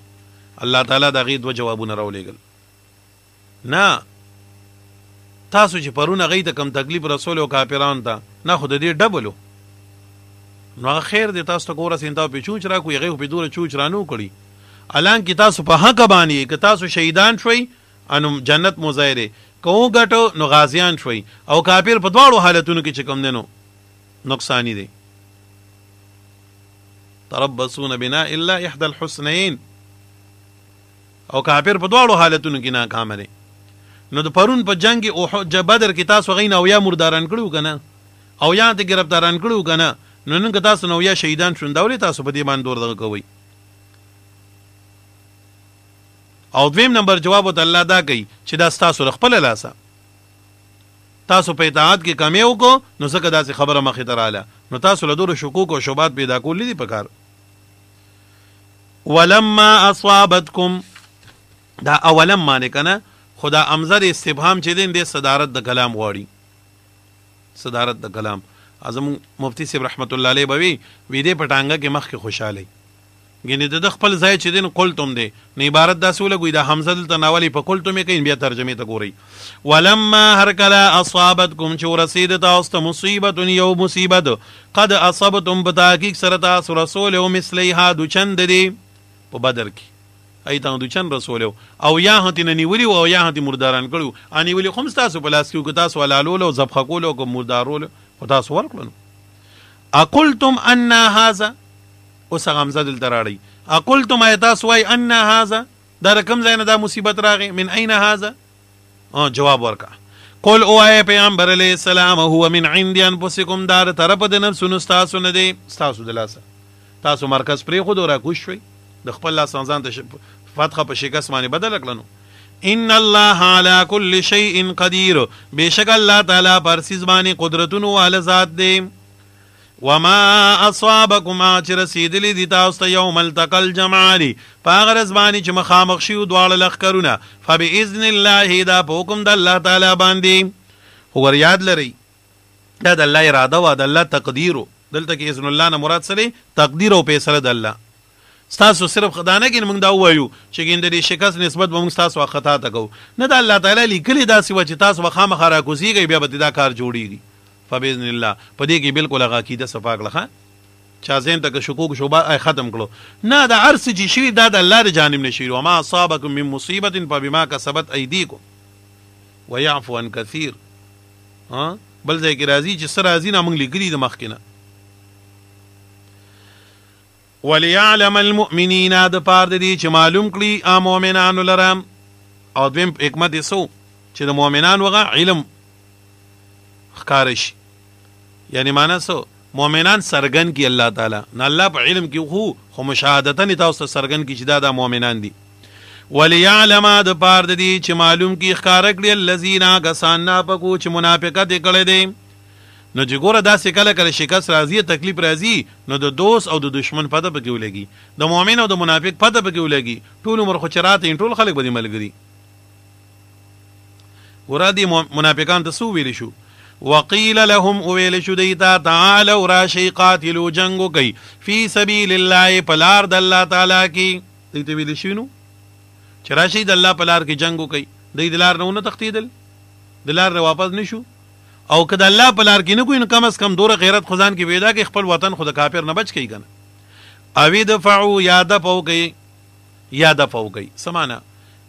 الله تعالی دا غي دوه جوابونه راولېګل نه تاسو چې پرونه غي ته کم تکلیف رسول او کافرانو ته نه خود دې ډبلو نو خیر دې تاسو ته ګوره سیندا په چوچ را کوی غي په دوره چوچ رانو کړی الان کې تاسو په حق باندې کې تاسو شهیدان شوي انم جنت مزایره کو غټو نو غازیان شوي او کافر په دواړو حالتونو کې چې کم دینو نقصان دي تربصون بنا الا احدى الحسنين او کافر په دواړو حالتونو کې ناکام دي نو د پرون په جنگ او بدر کې تاسو غین او یا مرداران کړو کنه او یا د گرفتاران کړو کنه نو نن تاسو نو یا شهیدان شوندولې تاسو په دې باندې دور دغه کوئ او دویم نمبر جواب ته الله دا کوي چې دا تاسو خپل لاسه تاسو په اطاعت کې کمی وکړو نو ځکه داسې خبره مخې ته رااله نو تاسو له دورو شکوک او شوبات پیدا کول دي په کار ولما اصابتکم دا اولم معنی کنه خدا امزر استفهام چې دین د صدارت د کلام غواړي صدارت د کلام اعظم مفتی سیب رحمت الله علیه بوي وې دې پټانګه کې مخ کې خوشاله یعنی د خپل ځای چې دین قلتم دی نه عبارت داسې ولګوي دا حمزه دلته ناولی په قلتم کې بیا ترجمه ته ګوري ولما هر کله اصابتکم چې ورسید تاسو ته مصیبت یو مصیبت قد اصبتم بتحقیق سره تاسو رسول او مثلیها دو چند دی په بدر کې ایتان دو چن رسول او یا هتی نیولی او یا هتی مرداران کړو انی ولی خمس تاسو په لاس کې کو تاسو ولالول او زبخه کول او مردارول خدا سو ورکلن اقلتم ان هاذا اوس غمزه دل تراړي اقلت ما تاسو وای ان هاذا دا رقم زینه دا مصیبت راغې من اين هاذا او جواب ورکا قل او اي پیغمبر علی السلام هو من عند انفسکم دار طرف د نفسونو تاسو نه دی تاسو دلاسه تاسو مرکز پری خود را کوش شوي د خپل لاس ځان ته فتحه په شکست باندې بدل کړنو ان الله على كل شيء قدير بشک الله تعالی پر سیز باندې قدرتونو والا ذات دی وما اصابكما چې رسیدلی دي تاسو ته یوم التقل جمعانی پاغه رزبانی چې مخامخ شیو دواړه لخرونه فباذن الله دا حکم د الله تعالی باندې هو یاد لري دا د الله اراده او د الله تقدیر دلته کې اذن الله نه مراد سره تقدیر او فیصله د الله ستاسو صرف خدانه کې موږ دا وایو چې ګیندې شکست نسبت به موږ ستاسو خطا ته کو نه د الله تعالی لیکلي دا سی و چې تاسو مخامخ را کوزیږي بیا به دا کار جوړیږي فباذن الله په دې کې بالکل هغه عقیده صفاک لخه چا زین تک شکوک شوبه ختم کړو نه دا عرص چې شوی دا د الله د جانب نشي او ما اصابکم من مصیبت فبما کسبت ایدیکم ويعفو عن كثير ها بل ځای کې راځي چې سره راځي نه موږ لګري د مخکنه وليعلم المؤمنين د پاره دي چې معلوم کړي ا مؤمنانو لرم او دویم حکمت یې سو چې د مؤمنانو غا علم ښکار شي یعنی معنا سو مؤمنان سرګن کی الله تعالی نه الله په علم کې خو خو مشاهدتن تاسو سرګن کی چې دا د مؤمنان دي وليعلم د پاره دي چې معلوم کی ښکار کړي الذين غسان نه پکو چې منافقت کړي دي نو چې ګوره داسې کله کله شکست راځي تکلیف راځي نو د دوست او د دشمن پته پکې ولګي د مؤمن او د منافق پته پکې ولګي ټول عمر خو چرات ټول خلک به دې ملګري ورادي منافقان ته سو ویل شو وقیل لهم اویل شو دیتا تعالو راشی قاتلو جنگو کئی فی سبیل الله پلار د الله تعالی کی دیتا ویل شینو چې راشی د الله پلار کی جنگو کئی دی دلار نه تختیدل دلار نه واپس نشو او که د الله پلار کې نه کوی نو کم از کم دوره غیرت خزان کې ویدا کې خپل وطن خود کافر نه بچ کیږي کنه اوی دفعو یاد پاو گئی یاد پاو گئی سمانا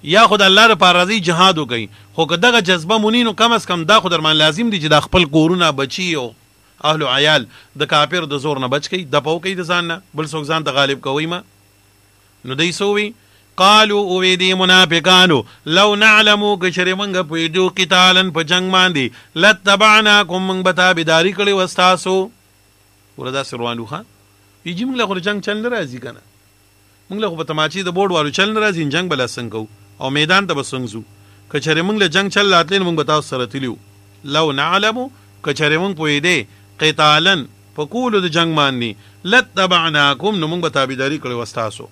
یا خود الله لپاره راځي جهاد وکړي خو که دغه جذبه مونی نو کم از کم دا خو درمان لازم دي چې د خپل کورونه بچي او اهل او عیال د کافر د زور نه بچ کی د پاو کی د ځان نه بل څوک ځان ته غالب کوي ما نو دای سووي قالو او دی منافقانو لو نعلمو کشر منګ پویډو قتالن په جنگ باندې لتبعنا کوم منګ بتا بيداری کړي وستاسو وردا سروانو خان یی جمله خو جنگ چل نه راځي کنه موږ له په تماچی د بورډ والو چل نه راځي جنگ بل اسن کوو او میدان ته بسنګزو کچره موږ له جنگ چل راتلین موږ به تاسو سره تلیو لو نعلم کچره موږ پوی دی قتالن په کولو د جنگ باندې لتبعناکم نو موږ به تابعداري کړو واستاسو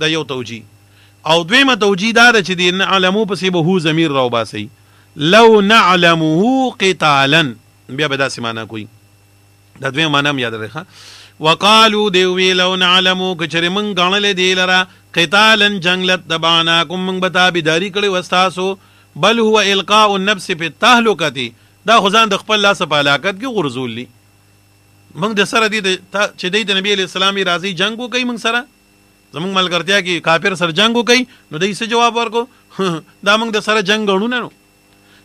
دا یو توجی او دویمه توجی دا چې دی نعلمو پسې به هو ضمیر راو باسي لو نعلمه قتالا بیا به داسې معنا کوي دا دویمه معنا یاد راخه وقالو دی وی لو نعلمو کچر من غنل دی لرا قتالن جنگلت دبانا کوم من بتا بيداری کړي وستاسو بل هو القاء النفس في التهلكه دا خزان د خپل لاس په علاقت کې غرزولي موږ د سره دی چې دی د نبی اسلامي راضي جنگ وکي موږ سره زموږ ملګرتیا کې کافر سر جنگ وکي نو دای څه جواب ورکو *laughs* دا موږ د سره جنگ غړو نه نو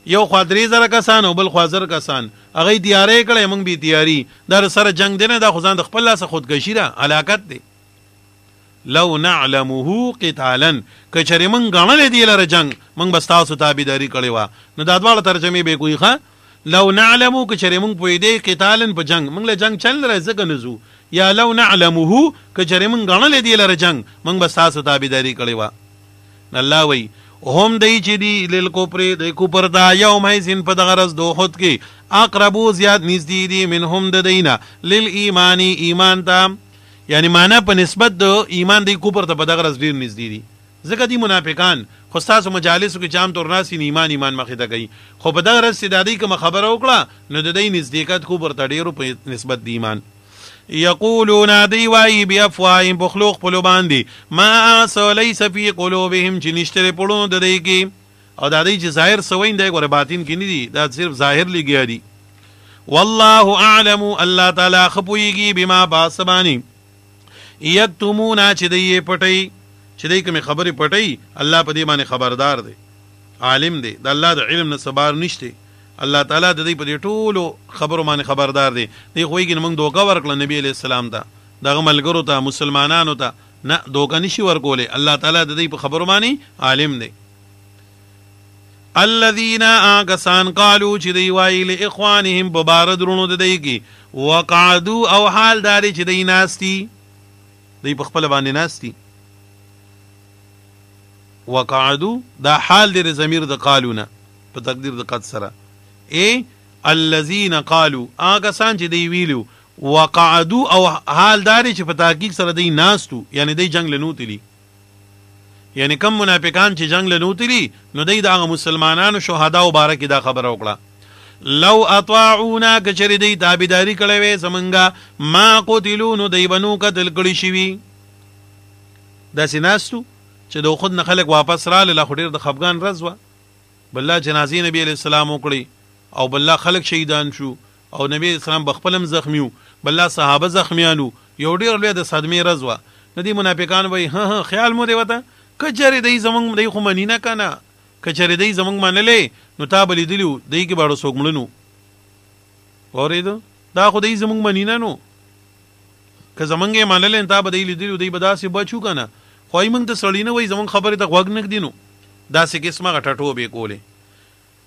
یو خوا درې زره کسان او بل خوا زر کسان هغه دیارې کړې موږ به دیاري در سره جنگ دینه د خزان د خپل لاس خودکشی را علاقت دی لو نعلمه قتالا کچری من غنل دی لره جنگ من بس تاسو تابعداري کړې و نو د ادوال ترجمه به کوي ښه لو نعلمو کچری من پوی دی قتالا په جنگ من له جنگ چل راځه کنه یا لو نعلمه کچری من غنل دی لره جنگ من بس تاسو تابعداري کړې و الله وای هم دی چې دی لیل کوپر د کوپر دا یوم هیزن په دغه ورځ دوه خود کې اقربو زیات نږدې دي من هم د دینه لیل ایمانی ایمان ته یعنی معنا په نسبت د ایمان دی کوپر ته په دغه ورځ ډیر نږدې دي ځکه دی منافقان خو تاسو مجالسو کې جام تور ناسي ایمان ایمان مخې ته گئی خو په دغه ورځ سیدادی کوم خبره وکړه نو د دې نزدېکت کوپر ته ډیرو په نسبت دی ایمان یقولون دی وای بیا فوایم بخلوق پلو باندې ما سولیس فی قلوبهم چې نشته پړونو د دې کې او د دې چې ظاهر سوین دی ګوره باطن کې نه دي دا صرف ظاهر لګیا دي والله اعلم الله تعالی خپويږي بما باسبانی یکتمون چې دې پټي چې دې کوم خبره پټي الله په دې باندې خبردار دی عالم دی د الله د علم نه سبار نشته الله تعالی د دې په دې ټولو خبرو باندې خبردار دی دی خو یې موږ دوکا ورکړل نبی علی السلام ته دغه ملګرو ته مسلمانانو ته نه دوکا نشي ورکولې الله تعالی د دې په خبرو باندې عالم دی الذين اغسان قالوا چې دی وایي له اخوانهم بباردرونو د دی کی وقعدوا او حال داري چې دی ناستي دی په خپل باندې ناستي وقعدوا دا حال دی زمير د قالونه په تقدیر د قد سره اي الذين قالوا اګه سان چې دی ویلو وقعدوا او حال داري چې په تحقیق سره دی ناستو یعنی دی جنگ لنوتلی یعنی کم منافقان چې جنگ لنوتلی نو دی د مسلمانانو شهدا مبارک دا خبره وکړه لو اطاعونا کچری دی تابیداری کړی وې زمونږه ما قتلوا نو دی بنو قتل کړی شوی دا سیناستو چې د خود نه خلک واپس را لاله خډیر د خفغان رزوه بل الله جنازې نبی علی السلام وکړي او بل خلک شهیدان شو او نبی اسلام بخپلم زخمیو بل صحابه زخمیانو یو ډیر لوی د صدمې رزوا ندی منافقان وای ها ها خیال مو دی وته کچره دی زمنګ دی خو منی نه کنه کچره دی زمنګ منلې نو تا بلی دیلو دی کې باړو سوګمړنو اوریدو دا خو دی زمنګ منی نه نو که زمنګ یې منلې تا بدی لیدلو دی بداسې بچو کنه خو یې موږ ته سړی نه وای زمنګ خبره ته غوګ نه دینو دا سې قسمه غټټو به کوله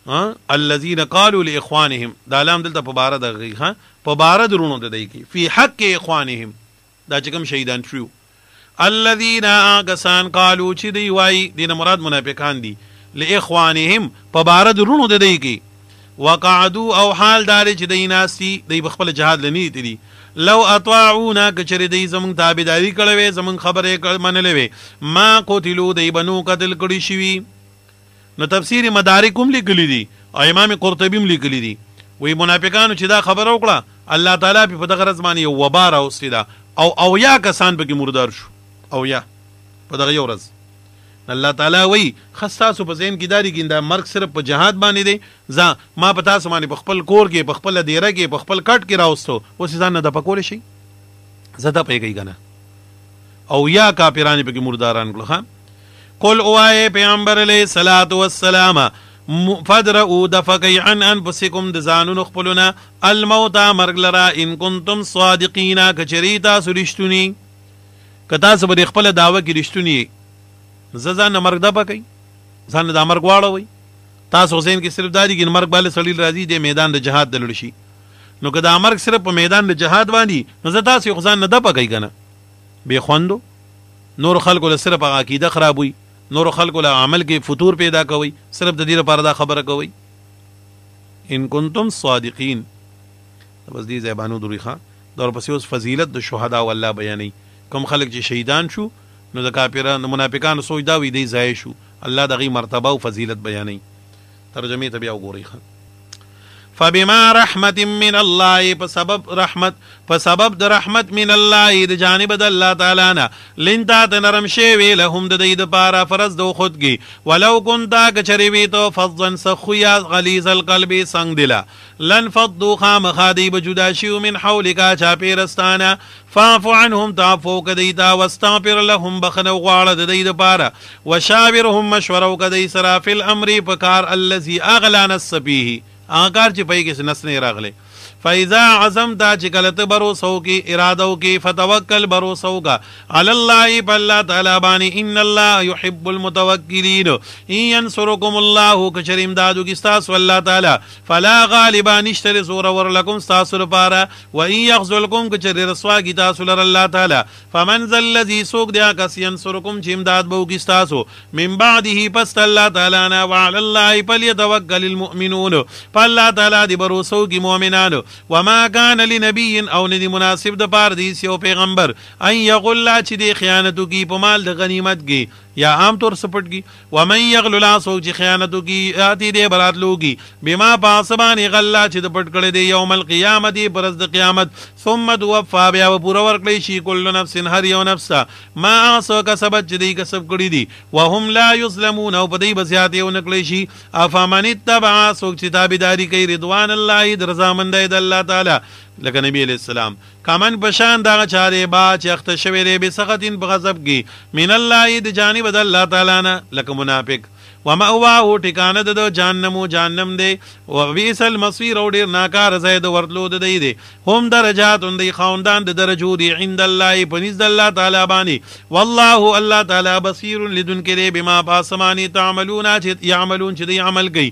الذين قالوا لاخوانهم دا لام دلته په بار د غي ها په بار د رونو د دی کی فی حق اخوانهم دا چې کوم شهیدان شو الذين غسان قالوا چې دی وای دین مراد منافقان دي لاخوانهم په بار د رونو د دی کی وقعدوا او حال دار چې دی ناسي دی بخپل جهاد لنی دی لو اطاعونا کچری دی زمون تابعداري کړوي زمون خبره کړ منلوي ما قتلوا دی بنو قتل کړی شوی نو تفسیر مدارک هم لیکلی دي او امام قرطبی هم لیکلی دي وی منافقانو چې دا خبر وکړه الله تعالی په دغه ورځ باندې یو وبا راوستي دا او او یا کسان پکې مردار شو او یا په دغه یو ورځ الله تعالی وی خصاصو په زین کې داری کې دا مرګ صرف په جهاد باندې دی ځا ما په تاسو باندې په خپل کور کې په خپل دیره کې په خپل کټ کې راوستو اوس ځان نه د پکول شي زده پیګی کنه او یا کاپیرانی پکې مرداران کړه قل اوای پیغمبر علیه صلوات و السلام فدرو د فقی عن انفسکم د زانون خپلنا الموت مرګ لرا ان کنتم صادقین کچری تاسو رښتونی کتا سبد خپل داوه کې رښتونی ززا نه مرګ د پکې ځان د مرګ واړوي تاسو حسین کې صرف داری کې مرګ bale سړی راځي د میدان د جهاد د لړشي نو که دا مرګ صرف په میدان د جهاد باندې نو زه تاسو خو ځان نه د پکې کنه به خوندو نور خلکو له صرف عقیده خرابوي نور خلق له عمل کې فطور پیدا کوي صرف د دې لپاره دا خبره کوي ان کنتم صادقین بس دې زبانو دوری ښا دور پسې اوس فضیلت د شهدا او الله بیانې کم خلک چې شهیدان شو نو د کافرانو منافقانو سوچ دا وی دی ځای شو الله دغه مرتبه او فضیلت بیانې ترجمه ته بیا وګورئ فبما رحمت من الله په سبب رحمت په سبب د رحمت من الله د جانب د الله تعالی نه لنتا د نرم شی وی لهم د دې د پاره فرض دو خودګي ولو كنت کچری وی تو فظن سخیا غلیظ القلب سنگ دلا لن فضو خام خادی بجدا شیو من حولک چا پیرستانا فاعف عنهم تعفو کدیتا واستغفر لهم بخنو غواړه د دې د پاره وشاورهم مشورو کدی سرا فی الامر پکار الذي اغلان السبیه هغه کار چې پای کې نس نه راغلی فاذا عزم دا چې کله ته بروسه وکي اراده وکي فتوکل بروسه وکا علی الله بالله تعالی باندې ان الله يحب المتوکلین ان ينصركم الله کشریم دادو کی تاسو الله تعالی فلا غالب نشتر زور ور لكم تاسو لپاره و ان يخذلكم کچر رسوا کی تاسو لر الله تعالی فمن ذا الذي سوق دیا کس ينصركم چې امداد بو کی تاسو من بعده پس الله تعالی نه وعلى الله فليتوکل المؤمنون فالله تعالی دی بروسه کی مؤمنانو و ما کان لنبی او ندی مناسب د پاره دی یو پیغمبر ان یغلا چې دی خیانت کی په مال د غنیمت کې یا عام طور سپټ کی و من یغلل سوق چې خیانت کی اتی دې برات لوګي بما پاسبان غلا چې د پټ کړي دی یوم القیامت پرز د قیامت ثم توفا بیا و پورا ورکړي شي کل نفس هر یو نفس ما سو کسب چې دې کسب کړي دي وهم لا یظلمون او پدې بزیات یو نکړي شي افمن تبع سوق چې تابعداري کوي رضوان الله درځامنده د الله تعالی لکه نبی علیہ السلام کامن بشان دا چا دی با چې اخته شوی دی به سختین بغضب کی من الله دی جانب د الله تعالی نه لکه منافق و ماوا او ټکانه د جهنمو جهنم دی و بیسل مصير او ډیر ناکار زید ورتلو د دی دی هم درجات دی خوندان د درجو دی عند الله پنځ د الله تعالی باندې والله الله تعالی بصیر لدن کې بما باسمانی تعملون چې يعملون چې دی عمل کوي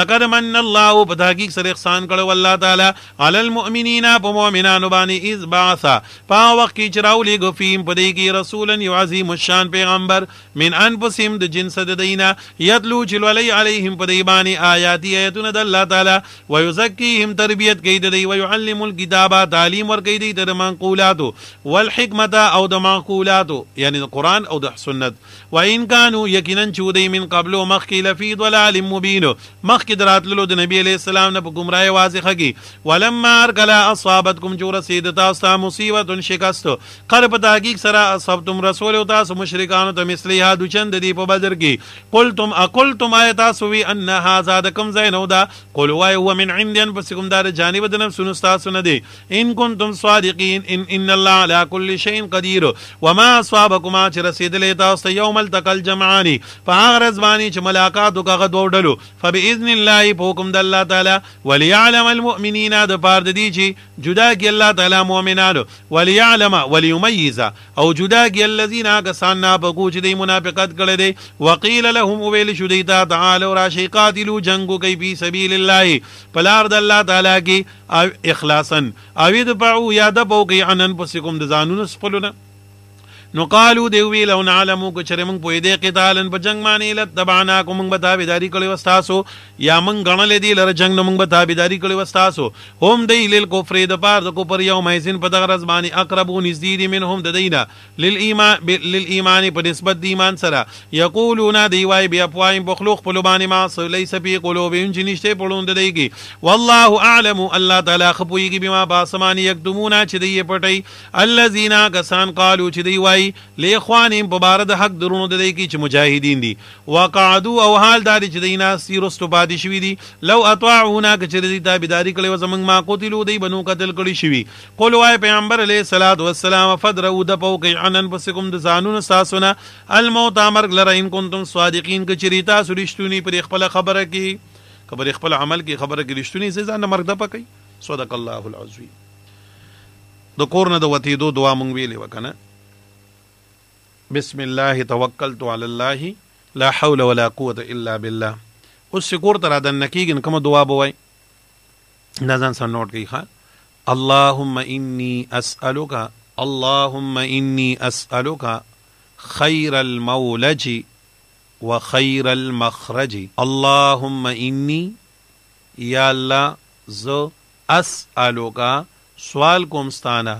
لقد من الله په تحقیق سره احسان کړو الله تعالی علی المؤمنین په مؤمنانو باندې اذ بعث په وخت کې چراولې ګفیم په دې کې رسولن یو عظیم الشان پیغمبر من انفسهم د جنس د دینه یا یتلو چې لولی علیهم په دی باندې آیاتی آیتونه د الله تعالی ويزکیهم تربیت کوي د دی ويعلم الکتاب تعلیم ور کوي د منقولات والحکمت او د منقولات یعنی د قران او د سنت وان کانوا یقینا چې دی من قبل مخکی لفی ضلال مبین مخکی دراتلو د نبی علیہ السلام نه په گمراهی واضحه کی ولما ارکلا اصابتکم جو رسید تاسو مصیبت شکست قر په تحقیق سره اصحاب تم رسول او تاسو مشرکان ته مثلی ها دوچند دی په بدر کې قلتم قلتم آیا تاسو وی ان هاذا د کوم ځای نو دا قل وای هو من عند انفسکم دا د جانب د نفسونو تاسو نه دی ان کنتم صادقین ان ان الله على كل شيء قدير وما اصابكما چې رسیدلې تاسو یوم التقى الجمعان فاغرز باندې چې ملاقات وکړه دوه ډلو فباذن الله بحكم د الله تعالی وليعلم المؤمنين د پاره د دې چې جدا کې الله تعالی مؤمنانو وليعلم وليميز او جدا کې الذين کسان نه بګو چې د منافقت کړي دي وقيل لهم ويل شو دیتا تعالو راشی قاتلو جنگو کئی بی سبیل اللہ پلار د الله تعالی کی اخلاصا اوید پعو یاد پاو کئی عنن پسکم دزانون سپلونا نو قالو دی وی لو نعلمو کو چر مونږ پوی دی قتالن په جنگ باندې لت تبعنا کو مونږ به تابعداري کړی وستاسو یا مونږ غنل دی لره جنگ نو مونږ به تابعداري کړی وستاسو هم دی لیل کفر د پار د کفر یوم ایزن په دغه رز باندې اقربو نزدید منهم د دینا للایمان للایمان په نسبت د ایمان سره یقولون دی وای بیا پوای بخلوخ په لبان ما لیس فی قلوبهم جنشته پړوند دیږي والله اعلم الله تعالی خپویږي بما باسمانی یکدمون چې دی پټي الذين کسان قالو چې دی وای له اخوانهم په بار د حق درونو د دې کې چې مجاهدین دي وقعدو او حال دار چې دینا سیرستو پاتې شوی دي لو اطاعونا کچری دي تابعداري کړي و زمنګ ما قتلوا دی بنو قتل کړي شوی قول وای پیغمبر علیه الصلاۃ والسلام فدرو د پو کې انن پس کوم د زانونو ساسونه الموت امر لره ان کنتم صادقین کچری تاسو رښتونی پر خپل خبره کې خبر خپل عمل کې خبره کې رښتونی سي ځان مرګ د پکې صدق الله العظیم د کورنه د وتی دو دعا مونږ ویلې وکنه بسم الله توکلت علی الله لا حول ولا قوه الا بالله اوس ګور تر دن نکیګن کوم دعا بوي نزان سره نوٹ کی خان اللهم انی اسالک اللهم انی اسالک خير المولج وخير المخرج اللهم انی یا الله ز اسالک سوال کوم ستانه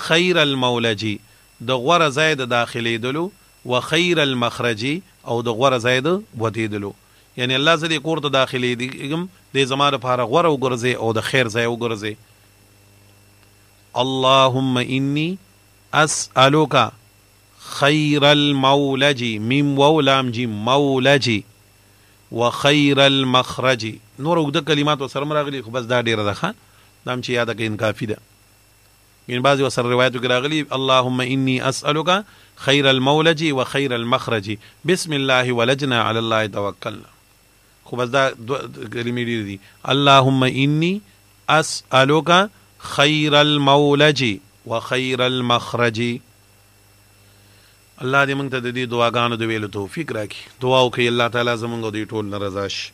خیر المولجی د غوره ځای د داخليدلو و خیر المخرج او د غوره ځای د ودیدلو یعنی الله زدي کور ته داخلي دیګم د زماره لپاره غوره وګرځي او د خیر ځای وګرځي اللهم اني اسالک خیر المولج میم ولام جی مولج وخير المخرج نور وګد کلمات وسرم راغلي خو بس دا ډیره ده خان دا چې یاد کین کافی ده یعنی بعض وسر روایتو کې راغلی اللهم انی اسالک خیر المولج و خیر المخرج بسم الله ولجنا علی الله توکلنا خو بس دا کلمې ډېرې دي اللهم انی اسالک خیر المولج و خیر المخرج الله دې موږ ته د دې دعاګانو د ویلو توفیق راکړي دعا وکړي الله تعالی زموږ دې ټول نارضا شي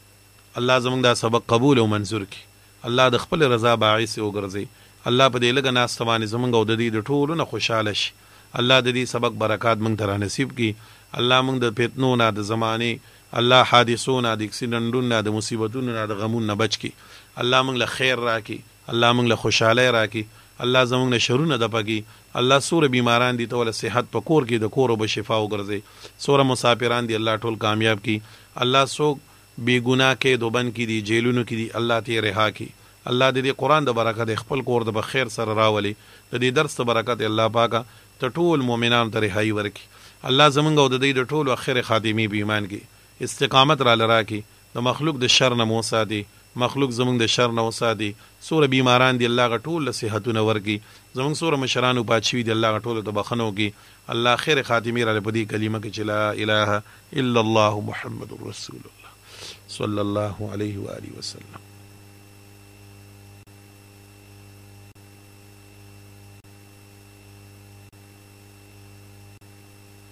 الله زموږ دا سبق قبول او منزور کړي الله د خپل رضا باعث وګرځي الله په دې لګ نه استوانه زمونږ او د دې د ټولو نه خوشاله شي الله د دې سبق برکات مونږ ته را نصیب کړي الله مونږ د فتنو نه د زمانه الله حادثونه د اکسیډنټونو د مصیبتونو نه د غمونو نه بچ کی الله موږ له خیر راکي الله موږ له خوشاله راکي الله زموږ نه شرونه د پګي الله سور بیماران دي ته ول صحت په کور کې د کور به شفا وګرځي سور مسافران دي الله ټول کامیاب کی الله سو بی ګناه کې دوبن کی دي جیلونو کې دي الله ته رها کی الله دې قرآن د برکت خپل کور د بخیر سره راولي د دې درس د برکت الله پاکه ته ټول مؤمنان ته رهایی ورکړي الله زمونږ او د دې د ټولو اخر خادمي به ایمان کې استقامت را لرا کې د مخلوق د شر نه موسادي مخلوق زمونږ د شر نه وسادي سوره بیماران دی الله غټول صحتونه ورګي زمونږ سوره مشران او پاچوي دی الله غټول ته بخنو کی الله خیر خاتمی را لپدی کلمه کې چې لا اله الا الله محمد رسول الله صلی الله علیه و آله وسلم